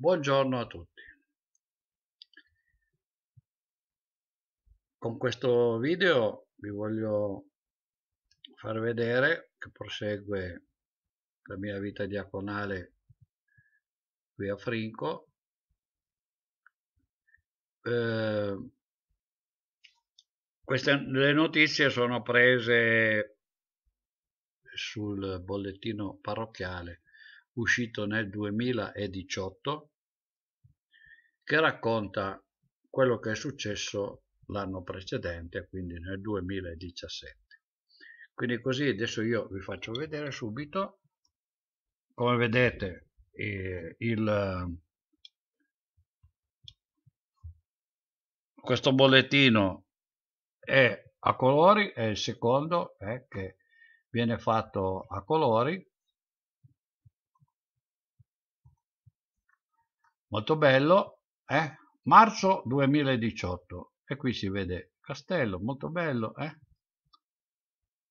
Buongiorno a tutti. Con questo video vi voglio far vedere che prosegue la mia vita diaconale qui a Frinco. Eh, queste, le notizie sono prese sul bollettino parrocchiale uscito nel 2018, che racconta quello che è successo l'anno precedente, quindi nel 2017. Quindi così adesso io vi faccio vedere subito, come vedete eh, il, questo bollettino è a colori, è il secondo eh, che viene fatto a colori, molto bello eh? marzo 2018 e qui si vede castello molto bello eh?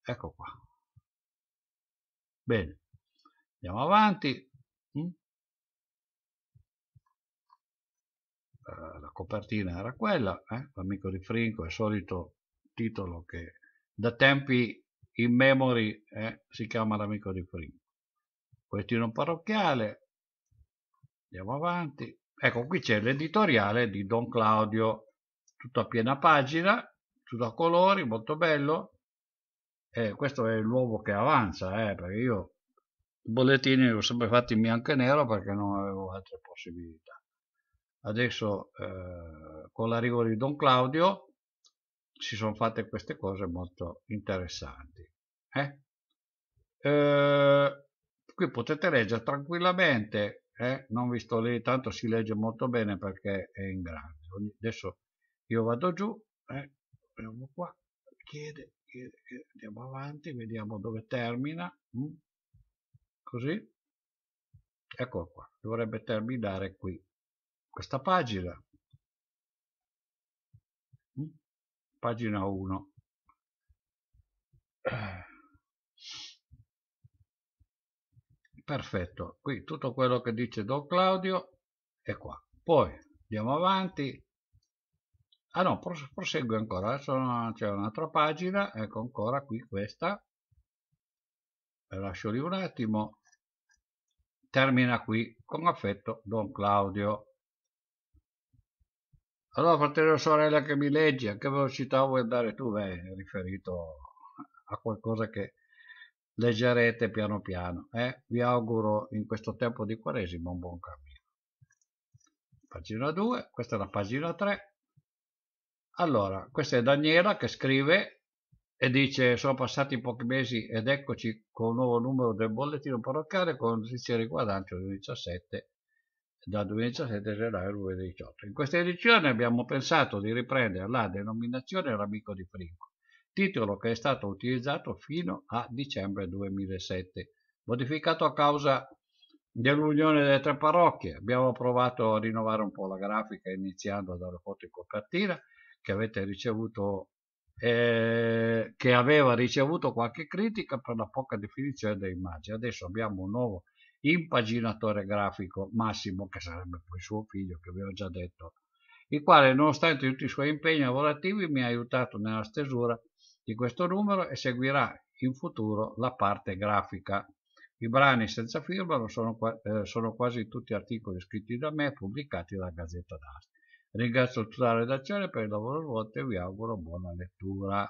ecco qua bene andiamo avanti mm? eh, la copertina era quella eh? l'amico di Frinco è il solito titolo che da tempi in memory eh, si chiama l'amico di Frinco Questo parrocchiale andiamo avanti ecco qui c'è l'editoriale di Don Claudio tutto a piena pagina tutto a colori molto bello eh, questo è l'uovo che avanza eh, perché io i bollettini li ho sempre fatti in bianco e nero perché non avevo altre possibilità adesso eh, con l'arrivo di Don Claudio si sono fatte queste cose molto interessanti eh? Eh, qui potete leggere tranquillamente eh, non vi sto lì, tanto si legge molto bene perché è in grande. Adesso io vado giù, eh, andiamo qua, chiede, chiede, chiede, andiamo avanti, vediamo dove termina, mm. così, ecco qua, dovrebbe terminare qui, questa pagina, mm. pagina 1. perfetto qui tutto quello che dice Don Claudio è qua poi andiamo avanti ah no prosegue ancora c'è un'altra pagina ecco ancora qui questa la lascio lì un attimo termina qui con affetto Don Claudio allora fratello e sorella che mi leggi a che velocità vuoi andare tu beh riferito a qualcosa che leggerete piano piano. Eh? Vi auguro in questo tempo di Quaresima un buon cammino. Pagina 2, questa è la pagina 3. Allora, questa è Daniela che scrive e dice sono passati pochi mesi ed eccoci con un nuovo numero del bollettino parrocchiale con notizie riguardanti il 2017 dal 2017 gennaio al 2018. In questa edizione abbiamo pensato di riprendere la denominazione l'amico di Frigo titolo che è stato utilizzato fino a dicembre 2007, modificato a causa dell'unione delle tre parrocchie. Abbiamo provato a rinnovare un po' la grafica iniziando dalla foto in copertina che avete ricevuto eh, che aveva ricevuto qualche critica per la poca definizione delle immagini. Adesso abbiamo un nuovo impaginatore grafico Massimo, che sarebbe poi suo figlio, che vi ho già detto, il quale nonostante tutti i suoi impegni lavorativi mi ha aiutato nella stesura di questo numero e seguirà in futuro la parte grafica. I brani senza firma sono, eh, sono, quasi tutti articoli scritti da me e pubblicati dalla Gazzetta d'Arte. Ringrazio tutta la redazione per il lavoro svolto e vi auguro buona lettura.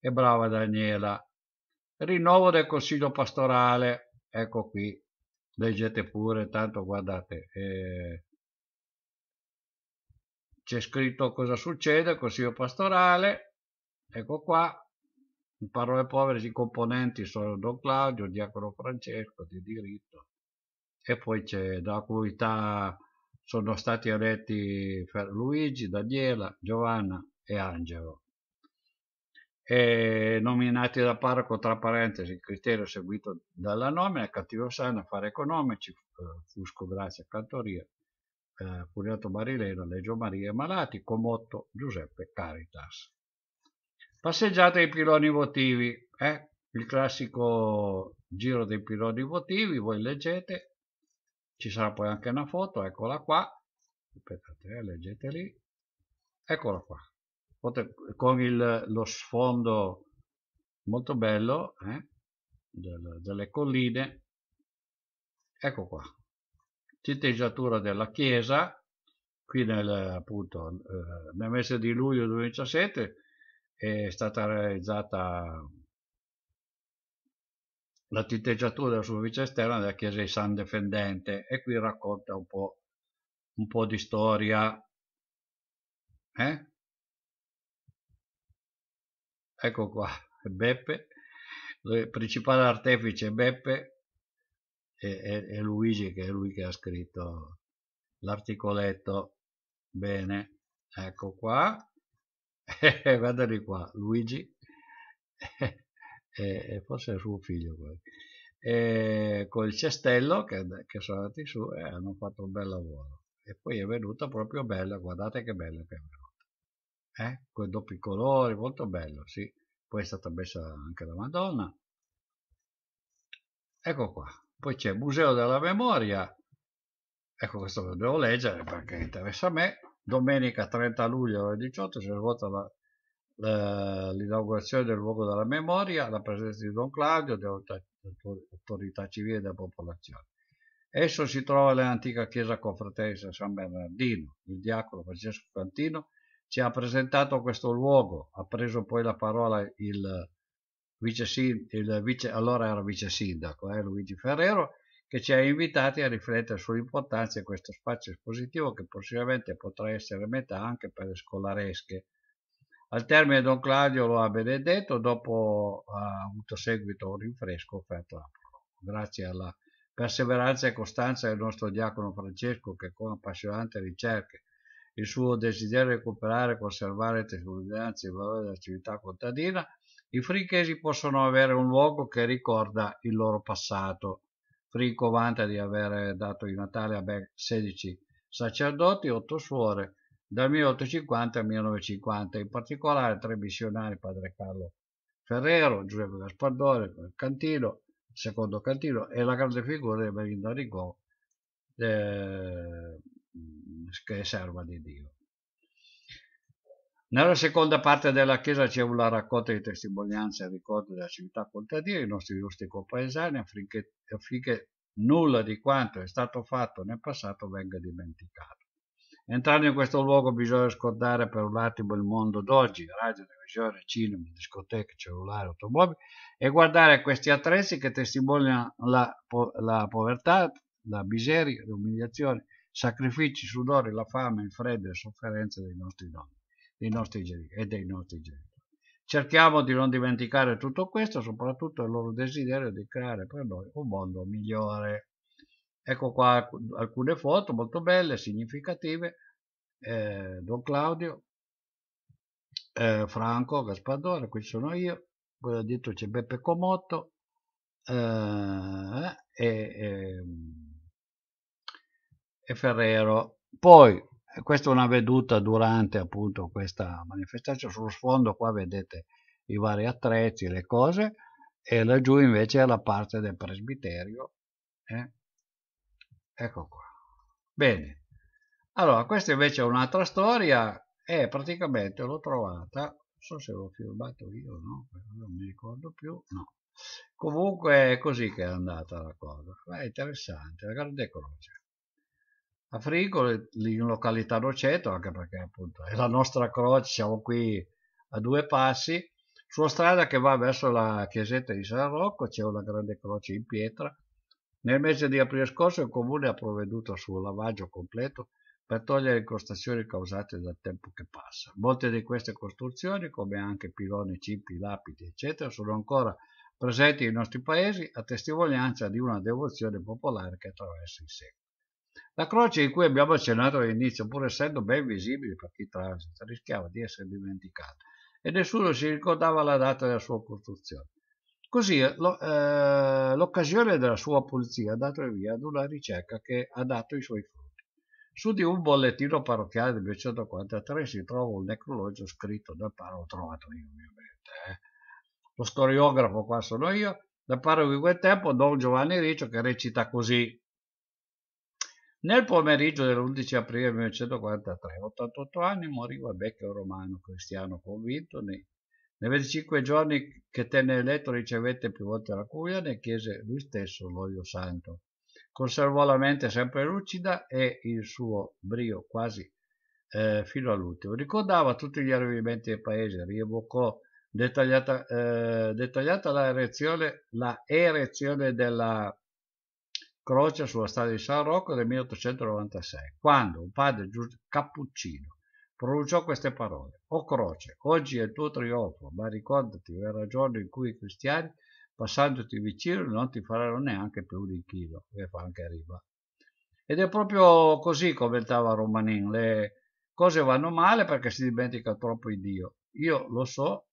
E brava Daniela. Rinnovo del consiglio pastorale. Ecco qui. Leggete pure, tanto guardate. Eh, c'è scritto cosa succede, consiglio pastorale. Ecco qua. In parole povere i componenti sono Don Claudio, Diacono Francesco di diritto e poi c'è la comunità sono stati eletti Luigi, Daniela, Giovanna e Angelo. E nominati da parroco, tra parentesi, il criterio seguito dalla nomina, cattivo sano, affari economici, eh, Fusco Grazia Cantoria, eh, Marileno, Barileno, Leggio Maria e Malati, Comotto Giuseppe Caritas. Passeggiate ai piloni votivi, eh? il classico giro dei piloni votivi, voi leggete, ci sarà poi anche una foto, eccola qua, aspettate, eh, leggete lì, eccola qua, con il, lo sfondo molto bello eh, del, delle colline, ecco qua, citeggiatura della chiesa, qui nel, appunto, eh, nel mese di luglio 2017, è stata realizzata la tinteggiatura della superficie esterna della chiesa di San Defendente e qui racconta un po', un po di storia. Eh? Ecco qua, Beppe, il principale artefice Beppe e, e, e Luigi che è lui che ha scritto l'articoletto. Bene, ecco qua. Eh, eh guardali qua, Luigi, e eh, eh, forse è suo figlio poi, eh, con il cestello che, che sono andati su e hanno fatto un bel lavoro. E poi è venuta proprio bella, guardate che bella che è venuta. Con i doppi colori, molto bello, sì. Poi è stata messa anche la Madonna. Ecco qua. Poi c'è il Museo della Memoria. Ecco questo lo devo leggere perché interessa a me. Domenica 30 luglio alle 18 si è svolta l'inaugurazione del luogo della memoria alla presenza di Don Claudio, dell'autorità civile e della popolazione. Esso si trova nell'antica chiesa confratese San Bernardino. Il diacono Francesco Cantino ci ha presentato questo luogo, ha preso poi la parola il vice, il vice allora era vice sindaco eh, Luigi Ferrero che ci ha invitati a riflettere sull'importanza di questo spazio espositivo che prossimamente potrà essere metà anche per le scolaresche. Al termine Don Claudio lo ha benedetto, dopo ha avuto seguito un rinfresco offerto a Grazie alla perseveranza e costanza del nostro diacono Francesco che con appassionante ricerche il suo desiderio di recuperare, e conservare le testimonianze e il valore della civiltà contadina, i frichesi possono avere un luogo che ricorda il loro passato Frico vanta di aver dato in Natale a ben 16 sacerdoti e 8 suore dal 1850 al 1950, in particolare tre missionari, padre Carlo Ferrero, Giuseppe Gaspardone, Cantino, secondo Cantino, e la grande figura di Belinda Rigò, eh, che è serva di Dio. Nella seconda parte della chiesa c'è una raccolta di testimonianze e ricordi della civiltà contadina, i nostri giusti compaesani, affinché, affinché nulla di quanto è stato fatto nel passato venga dimenticato. Entrando in questo luogo bisogna scordare per un attimo il mondo d'oggi, radio, televisione, cinema, discoteche, cellulare, automobili, e guardare questi attrezzi che testimoniano la, po la povertà, la miseria, l'umiliazione, sacrifici, sudori, la fame, il freddo e le sofferenze dei nostri nonni dei nostri genitori e dei nostri genitori. Cerchiamo di non dimenticare tutto questo, soprattutto il loro desiderio di creare per noi un mondo migliore. Ecco qua alcune foto molto belle, significative. Eh, Don Claudio, eh, Franco Gaspadore, qui sono io, poi detto c'è Beppe Comotto eh, eh e, e, ehm, e Ferrero. Poi eh, questa è una veduta durante appunto questa manifestazione, sullo sfondo qua vedete i vari attrezzi, le cose, e laggiù invece è la parte del presbiterio, eh? ecco qua. Bene, allora questa invece è un'altra storia, e praticamente l'ho trovata, non so se l'ho filmato io no, non mi ricordo più, no. Comunque è così che è andata la cosa, è interessante, la Grande Croce a Frigo, in località Noceto, anche perché appunto è la nostra croce, siamo qui a due passi. Sulla strada che va verso la chiesetta di San Rocco c'è una grande croce in pietra. Nel mese di aprile scorso il comune ha provveduto al suo lavaggio completo per togliere incrostazioni causate dal tempo che passa. Molte di queste costruzioni, come anche piloni, cimpi, lapidi, eccetera, sono ancora presenti nei nostri paesi a testimonianza di una devozione popolare che attraversa i secoli. La croce di cui abbiamo accennato all'inizio, pur essendo ben visibile per chi transita, rischiava di essere dimenticata e nessuno si ricordava la data della sua costruzione. Così eh, lo, eh, l'occasione della sua pulizia ha dato via ad una ricerca che ha dato i suoi frutti. Su di un bollettino parrocchiale del 1943 si trova un necrologio scritto dal parroco, trovato io ovviamente, eh. lo storiografo qua sono io, dal parroco di quel tempo Don Giovanni Riccio che recita così, nel pomeriggio dell'11 aprile 1943, 88 anni, moriva vecchio Romano, cristiano convinto. Nei, nei 25 giorni che tenne eletto ricevette più volte la curia, ne chiese lui stesso l'olio santo. Conservò la mente sempre lucida e il suo brio quasi eh, fino all'ultimo. Ricordava tutti gli avvenimenti del paese, rievocò dettagliata, eh, dettagliata la erezione, la erezione della Croce sulla strada di San Rocco del 1896, quando un padre cappuccino pronunciò queste parole. O oh, Croce, oggi è il tuo trionfo, ma ricordati verrà il giorno in cui i cristiani, passandoti vicino, non ti faranno neanche più un inchino, che fa anche riba. Ed è proprio così, commentava Romanin, le cose vanno male perché si dimentica troppo di Dio. Io lo so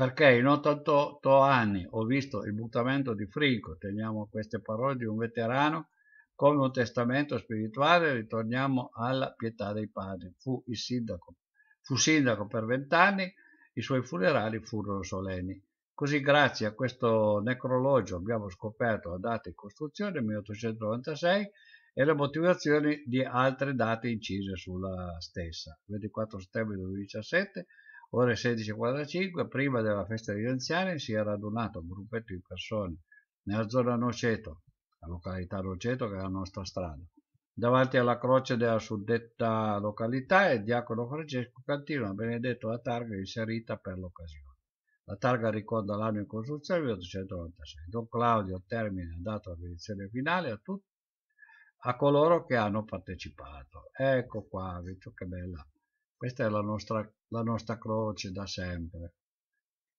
perché in 88 anni ho visto il buttamento di Frico, teniamo queste parole di un veterano, come un testamento spirituale, ritorniamo alla pietà dei padri. Fu, sindaco. Fu sindaco per vent'anni, i suoi funerali furono solenni. Così grazie a questo necrologio abbiamo scoperto la data di costruzione 1896 e le motivazioni di altre date incise sulla stessa, 24 settembre 2017 ore 16.45, prima della festa degli anziani, si è radunato un gruppetto di persone nella zona Noceto, la località Noceto che è la nostra strada. Davanti alla croce della suddetta località il diacono Francesco Cantino ha benedetto la targa inserita per l'occasione. La targa ricorda l'anno in costruzione 1896. Don Claudio termina ha dato la benedizione finale a tutti a coloro che hanno partecipato. Ecco qua, vedo che bella. Questa è la nostra la nostra croce da sempre.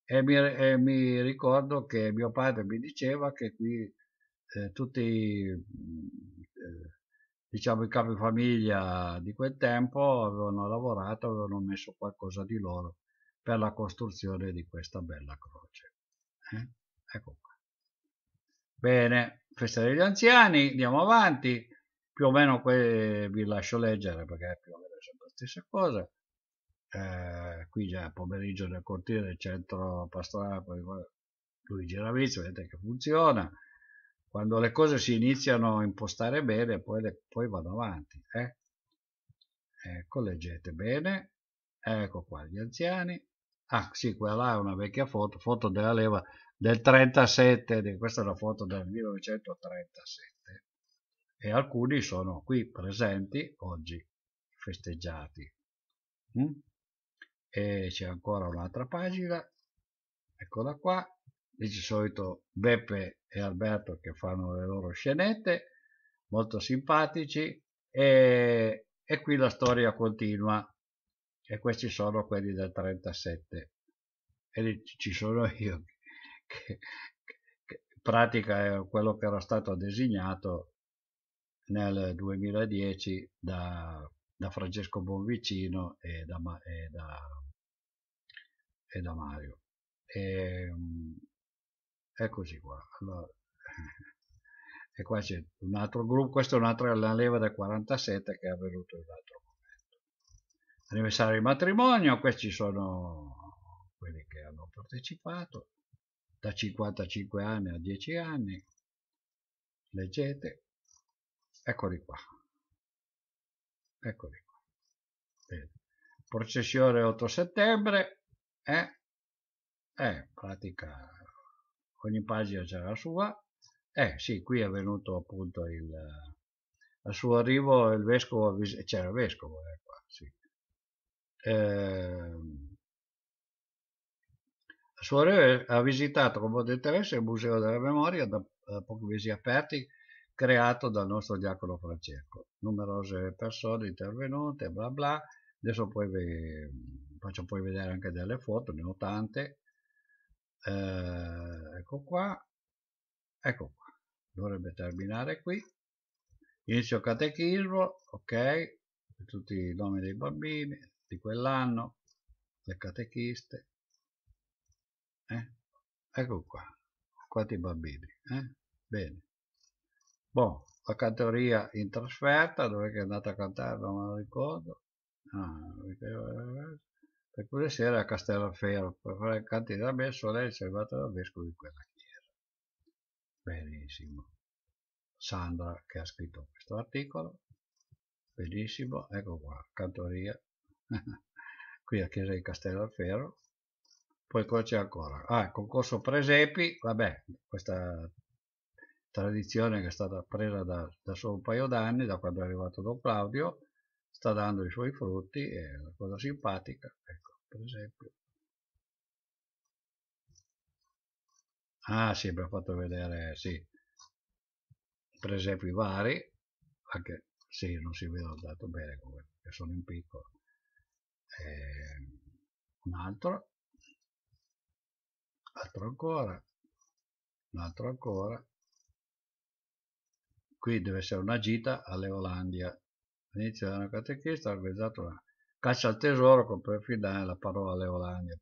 E mi, e mi ricordo che mio padre mi diceva che qui eh, tutti eh, diciamo, i capi famiglia di quel tempo avevano lavorato, avevano messo qualcosa di loro per la costruzione di questa bella croce. Eh? Ecco qua. Bene, festa degli anziani, andiamo avanti, più o meno vi lascio leggere perché è più o meno sempre la stessa cosa. Eh, qui già pomeriggio nel cortile del centro pastorale Luigi Ravizzi, vedete che funziona quando le cose si iniziano a impostare bene poi, le, poi vanno avanti eh? ecco leggete bene ecco qua gli anziani ah sì quella è una vecchia foto foto della leva del 37 questa è una foto del 1937 e alcuni sono qui presenti oggi festeggiati mm? e c'è ancora un'altra pagina eccola qua lì di solito Beppe e Alberto che fanno le loro scenette molto simpatici e, e qui la storia continua e questi sono quelli del 37 e lì ci sono io che, che pratica è quello che era stato designato nel 2010 da da Francesco Bonvicino e da, e da, e da Mario. E, ehm, eccoci qua. Allora, e qua c'è un altro gruppo, questa è un'altra la leva del 47 che è avvenuto in un altro momento. Anniversario di matrimonio, questi sono quelli che hanno partecipato, da 55 anni a 10 anni, leggete, eccoli qua eccoli qua Bene. processione 8 settembre eh? Eh, pratica ogni pagina c'è la sua eh sì qui è venuto appunto il al suo arrivo il vescovo c'era il vescovo eh, qua, sì. eh, al suo arrivo ha visitato con molto interesse il museo della memoria da, da pochi mesi aperti creato dal nostro diacono Francesco. Numerose persone intervenute, bla bla. Adesso poi vi faccio poi vedere anche delle foto, ne ho tante. Eh, ecco qua. Ecco qua. Dovrebbe terminare qui. Inizio catechismo, ok. Tutti i nomi dei bambini di quell'anno, le catechiste. Eh? Ecco qua. Quanti bambini. Eh? Bene boh, la Cantoria in trasferta dove è andata a cantare non me lo ricordo ah, per eh, eh, eh. quelle sere a Castellafero per fare il canti da messo lei è salvata dal vescovo di quella chiesa benissimo Sandra che ha scritto questo articolo benissimo ecco qua Cantoria qui a chiesa di Castellafero poi cosa c'è ancora? Ah, concorso presepi, vabbè, questa tradizione che è stata presa da, da solo un paio d'anni, da quando è arrivato Don Claudio, sta dando i suoi frutti, è una cosa simpatica, ecco, per esempio. Ah sì, abbiamo fatto vedere, sì, per esempio i vari, anche sì, non si vedono tanto bene come sono in piccolo. E, ehm, un altro, altro ancora, un altro ancora, qui deve essere una gita alle Olandia. All'inizio della catechista ha organizzato una caccia al tesoro con per fidare la parola all'Eolandia. Olandia.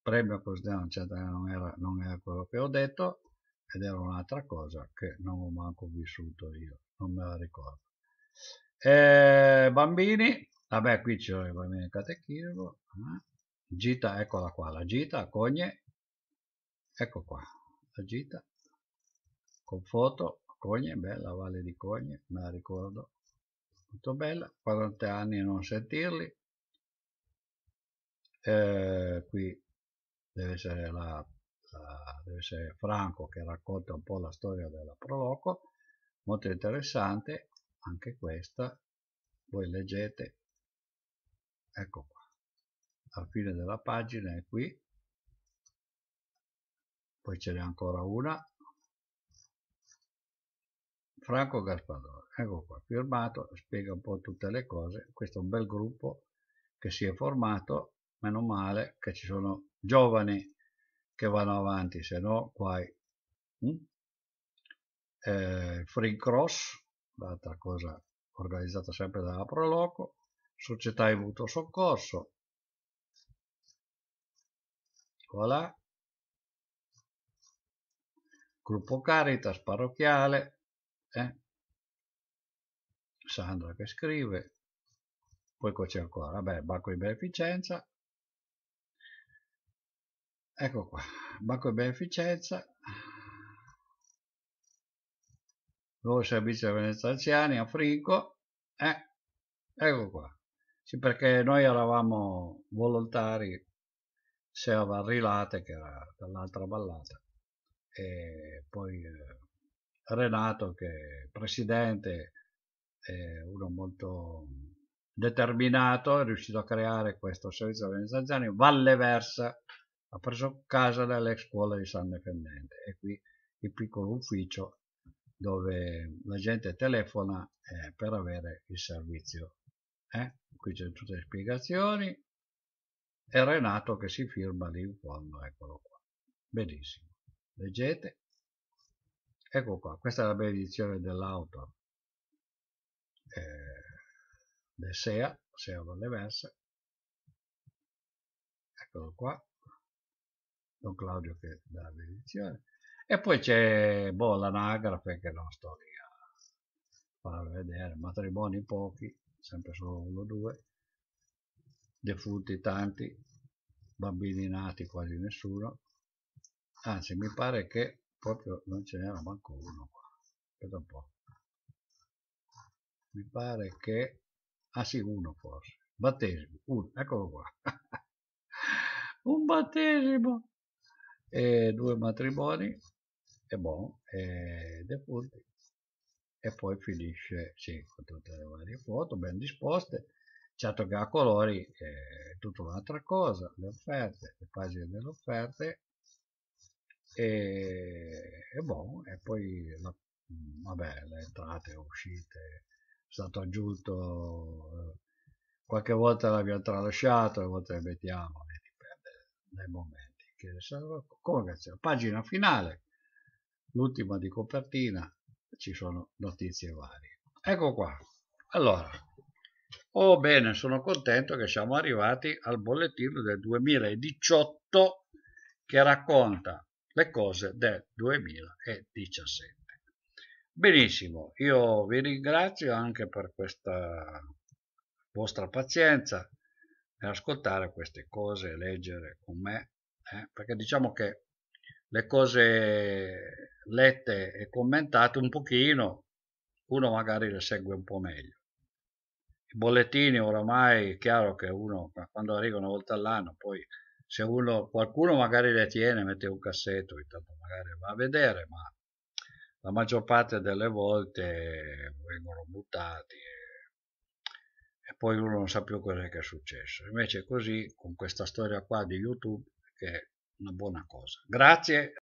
premio cosiddetto non, era, non era quello che ho detto ed era un'altra cosa che non ho manco vissuto io, non me la ricordo. E eh, bambini, vabbè qui c'erano i bambini del catechismo, eh? gita, eccola qua, la gita, cogne, ecco qua, la gita, con foto, Cogne, bella Valle di Cogne, me la ricordo, molto bella, 40 anni a non sentirli, eh, qui deve essere, la, la, deve essere, Franco che racconta un po' la storia della Proloco, molto interessante, anche questa, voi leggete, ecco qua, alla fine della pagina è qui, poi ce n'è ancora una Franco Gaspador, ecco qua, firmato, spiega un po' tutte le cose, questo è un bel gruppo che si è formato, meno male che ci sono giovani che vanno avanti, se no qua hm? eh, Free Cross, l'altra cosa organizzata sempre dalla Proloco, Società di Mutuo Soccorso, voilà, Gruppo Caritas Parrocchiale, eh? Sandra che scrive poi qua c'è ancora, vabbè, Banco di Beneficenza ecco qua, Banco di Beneficenza nuovo servizio ai veneziani a Frico eh? ecco qua sì, perché noi eravamo volontari se a Varrilate che era dall'altra ballata e poi eh, Renato che è presidente, è uno molto determinato, è riuscito a creare questo servizio di organizzazione, Valle Versa ha preso casa dall'ex scuola di San Defendente e qui il piccolo ufficio dove la gente telefona eh, per avere il servizio. Eh? Qui c'è tutte le spiegazioni e Renato che si firma lì in fondo, eccolo qua. Benissimo. Leggete ecco qua questa è la benedizione dell'auto eh, del SEA SEA Valle Versa eccolo qua Don Claudio che dà la benedizione e poi c'è boh, l'anagrafe che non sto lì a far vedere matrimoni pochi sempre solo uno o due defunti tanti bambini nati quasi nessuno anzi mi pare che proprio non ce n'era manco uno qua aspetta un po' mi pare che ah sì uno forse battesimo uno eccolo qua un battesimo e due matrimoni e buon e defunti e poi finisce sì, con tutte le varie foto ben disposte certo che a colori eh, è tutta un'altra cosa le offerte le pagine delle offerte e e boh, e poi la, vabbè, le entrate, e uscite, è stato aggiunto eh, qualche volta l'abbiamo tralasciato, a volte ripetiamo, e dipende dai momenti. Che serve. Comunque c'è pagina finale, l'ultima di copertina, ci sono notizie varie. Ecco qua. Allora, oh bene, sono contento che siamo arrivati al bollettino del 2018 che racconta le cose del 2017. Benissimo, io vi ringrazio anche per questa vostra pazienza ascoltare queste cose, leggere con me, eh? perché diciamo che le cose lette e commentate un pochino, uno magari le segue un po' meglio. I bollettini oramai è chiaro che uno quando arriva una volta all'anno poi se uno, qualcuno magari le tiene, mette un cassetto, intanto magari va a vedere, ma la maggior parte delle volte vengono buttati e, e poi uno non sa più cosa è successo. Invece così, con questa storia qua di YouTube, che è una buona cosa. Grazie.